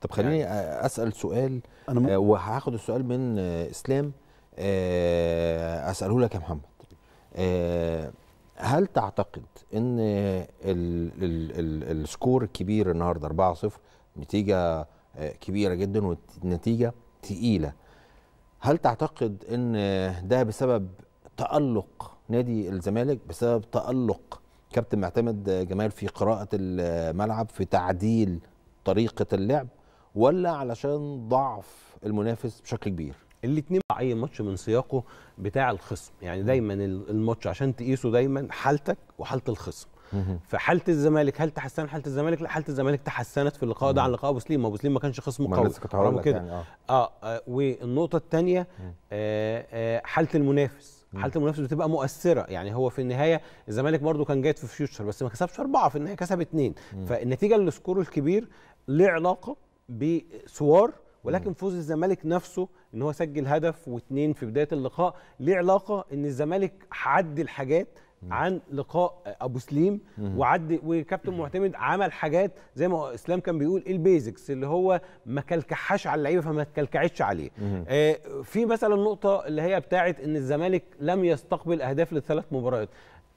طب خليني يعني. اسال سؤال انا م... آه، وهاخد السؤال من آه، اسلام آه، اساله لك يا محمد هل تعتقد ان السكور الكبير النهارده 4-0 نتيجه كبيره جدا ونتيجه تقيله هل تعتقد ان ده بسبب تالق نادي الزمالك بسبب تالق كابتن معتمد جمال في قراءه الملعب في تعديل طريقه اللعب ولا علشان ضعف المنافس بشكل كبير الاثنين اي ماتش من سياقه بتاع الخصم يعني دايما الماتش عشان تقيسه دايما حالتك وحاله الخصم فحاله الزمالك هل تحسن حاله الزمالك لا حاله الزمالك تحسنت في اللقاء ده عن لقاء ابو سليم ابو سليم ما كانش خصم قوي ما كده يعني آه. آه, اه والنقطه الثانيه آه آه حاله المنافس حاله المنافس بتبقى مؤثره يعني هو في النهايه الزمالك برده كان جيد في فيوتشر بس ما كسبش اربعه في النهايه كسب اثنين فالنتيجه السكور الكبير له علاقه بسوار ولكن فوز الزمالك نفسه ان هو سجل هدف واثنين في بدايه اللقاء ليه علاقه ان الزمالك عدل حاجات عن لقاء ابو سليم وعد وكابتن معتمد عمل حاجات زي ما اسلام كان بيقول ايه البيزكس اللي هو ما كلكحش على اللعيبه فما تكلكعتش عليه آه في مثلا نقطه اللي هي بتاعه ان الزمالك لم يستقبل اهداف للثلاث مباريات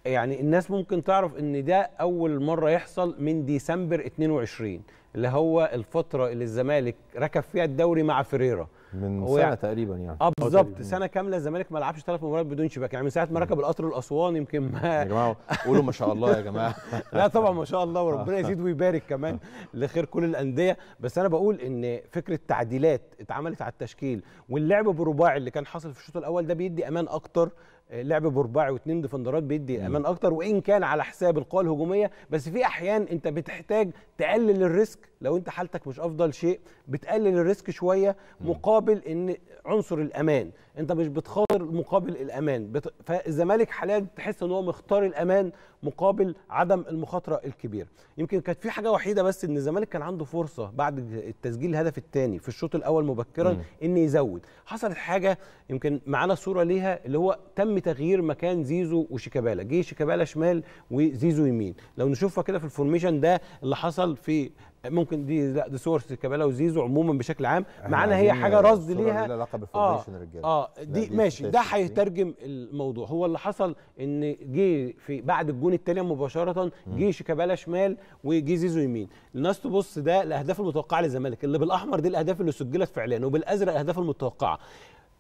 يعني الناس ممكن تعرف ان ده اول مره يحصل من ديسمبر 22 اللي هو الفتره اللي الزمالك ركب فيها الدوري مع فريرا من سنه يعني تقريبا يعني اه, آه، بالظبط سنه كامله الزمالك ما لعبش ثلاث مباريات بدون شباك يعني من ساعه ما ركب القطر الاسوان يمكن ما يا جماعه قولوا ما شاء الله يا جماعه لا طبعا ما شاء الله وربنا آه. يزيد ويبارك كمان لخير كل الانديه بس انا بقول ان فكره تعديلات اتعملت على التشكيل واللعب برباعي اللي كان حاصل في الشوط الاول ده بيدي امان اكتر لعب برباعي واثنين ديفندرات بيدي امان اكتر وان كان على حساب القوه الهجوميه بس في احيان انت بتحتاج تقلل الريسك لو انت حالتك مش افضل شيء بتقلل الريسك شويه مقابل ان عنصر الامان انت مش بتخاطر مقابل الامان بت... فالزمالك حاليا تحس ان هو مختار الامان مقابل عدم المخاطره الكبيره يمكن كانت في حاجه وحيده بس ان الزمالك كان عنده فرصه بعد التسجيل الهدف الثاني في الشوط الاول مبكرا ان يزود حصلت حاجه يمكن معانا صوره ليها اللي هو تم تغيير مكان زيزو وشيكابالا جه شيكابالا شمال وزيزو يمين لو نشوفها كده في الفورميشن ده اللي حصل في ممكن دي لا دي صور شيكابالا وزيزو عموما بشكل عام معانا هي حاجه رصد ليها لقب آه اه دي, دي ماشي ده هيترجم الموضوع هو اللي حصل ان جه في بعد الجون الثاني مباشره جه شيكابالا شمال وجه زيزو يمين الناس تبص ده الاهداف المتوقعه للزمالك اللي بالاحمر دي الاهداف اللي سجلت فعليا وبالازرق الاهداف المتوقعه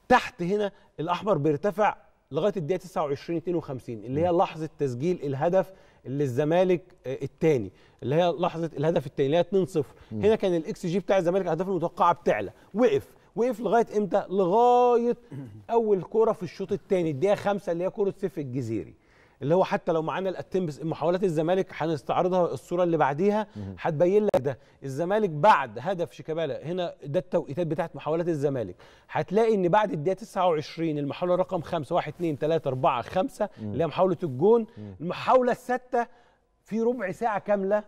تحت هنا الاحمر بيرتفع لغايه الدقيقه 29 52 اللي هي لحظه تسجيل الهدف اللي الزمالك آه، الثاني اللي هي لحظه الهدف الثاني اللي هي 2-0 هنا كان الاكس جي بتاع الزمالك الاهداف المتوقعه بتعلى وقف وقف لغايه امتى؟ لغايه اول كوره في الشوط الثاني الدقيقه 5 اللي هي كوره سيف الجزيري اللي هو حتى لو معانا الاتمبس محاولات الزمالك هنستعرضها الصوره اللي بعديها هتبين لك ده الزمالك بعد هدف شيكابالا هنا ده التوقيتات بتاعت محاولات الزمالك هتلاقي ان بعد الدقيقه 29 المحاوله رقم 5 1 2 3 4 5 اللي هي محاوله الجون المحاوله السادسه في ربع ساعه كامله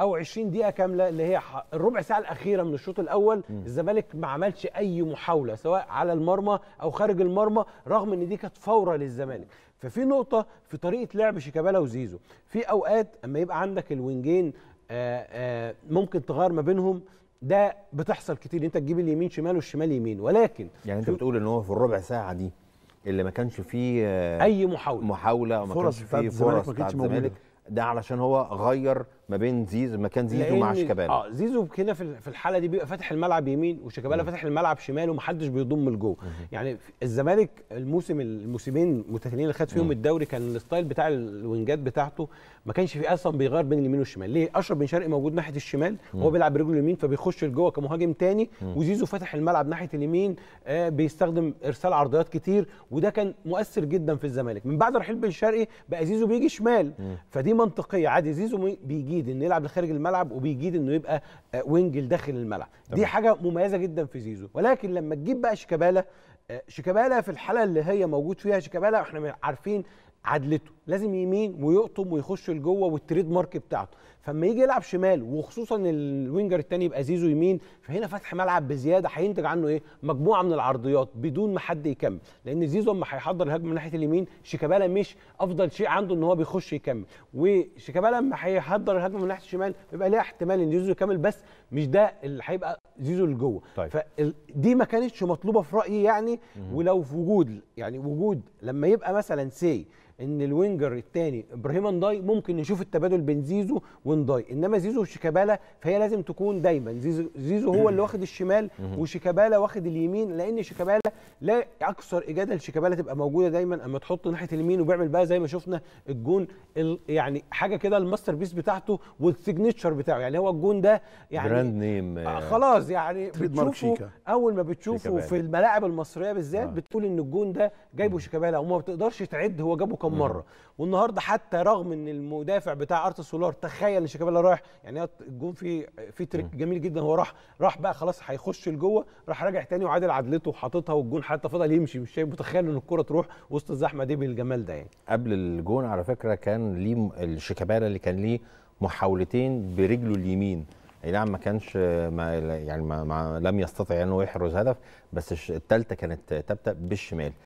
او 20 دقيقه كامله اللي هي الربع ساعه الاخيره من الشوط الاول الزمالك ما عملش اي محاوله سواء على المرمى او خارج المرمى رغم ان دي كانت فوره للزمالك ففي نقطه في طريقه لعب شيكابالا وزيزو في اوقات اما يبقى عندك الوينجين آآ آآ ممكن تغير ما بينهم ده بتحصل كتير انت تجيب اليمين شمال والشمال يمين ولكن يعني انت بتقول ان هو في الربع ساعه دي اللي ما كانش فيه اي محاوله محاوله ما كانش فيه فرص بتاعت الزمالك ده علشان هو غير ما بين زيزو مكان زيزو مع شيكابالا اه زيزو هنا في الحاله دي بيبقى فاتح الملعب يمين وشيكابالا فاتح الملعب شمال ومحدش بيضم لجوه يعني الزمالك الموسم الموسمين المتتاليين اللي خد فيهم الدوري كان الستايل بتاع الوينجات بتاعته ما كانش فيه اصلا بيغير بين اليمين والشمال ليه اشرف بن شرقي موجود ناحيه الشمال وهو بيلعب برجله اليمين فبيخش لجوه كمهاجم تاني وزيزو فاتح الملعب ناحيه اليمين آه بيستخدم ارسال عرضيات كتير وده كان مؤثر جدا في الزمالك من بعد رحيل بن شرقي بقى زيزو بيجي شمال فدي منطقيه عادي زيزو بيجي بيجيد انه يلعب لخارج الملعب وبيجيد انه يبقى آه، وينج لداخل الملعب طبعا. دي حاجه مميزه جدا في زيزو ولكن لما تجيب بقى شيكابالا آه، شيكابالا في الحاله اللي هي موجود فيها شيكابالا احنا عارفين عدلته لازم يمين ويقطم ويخش لجوه والتريد مارك بتاعته فما يجي يلعب شمال وخصوصا الوينجر الثاني يبقى زيزو يمين فهنا فتح ملعب بزياده هينتج عنه ايه مجموعه من العرضيات بدون ما حد يكمل لان زيزو اما هيحضر الهجمه من ناحيه اليمين شيكابالا مش افضل شيء عنده ان هو بيخش يكمل وشيكابالا اما هيحضر الهجمه من ناحيه الشمال بيبقى ليه احتمال ان زيزو يكمل بس مش ده اللي هيبقى زيزو لجوه طيب. فدي ما كانتش مطلوبه في رايي يعني ولو في وجود يعني وجود لما يبقى مثلا سي ان الوينجر الوينجر الثاني ابراهيم انداي ممكن نشوف التبادل بين زيزو وانداي انما زيزو وشيكابالا فهي لازم تكون دايما زيزو, زيزو هو اللي واخد الشمال وشيكابالا واخد اليمين لان شيكابالا لا اكثر اجاده لشيكابالا تبقى موجوده دايما اما تحط ناحيه اليمين وبيعمل بقى زي ما شفنا الجون يعني حاجه كده الماستر بيس بتاعته والسيجنتشر بتاعه يعني هو الجون ده يعني براند آه، نيم خلاص يعني بتشوفه اول ما بتشوفه في الملاعب المصريه بالذات آه. بتقول ان الجون ده جايبه شيكابالا وما بتقدرش تعد هو جابه كم مره والنهارده حتى رغم ان المدافع بتاع ارت سولار تخيل ان شيكابالا رايح يعني الجون في في تريك جميل جدا هو راح راح بقى خلاص هيخش لجوه راح راجع تاني وعادل عدلته وحاططها والجون حتى فضل يمشي مش شايف متخيل ان الكره تروح وسط الزحمه دي بالجمال ده يعني قبل الجون على فكره كان ليه الشيكابالا اللي كان ليه محاولتين برجله اليمين اي نعم ما كانش ما يعني ما ما لم يستطع يعني انه يحرز هدف بس الثالثه كانت تبدا بالشمال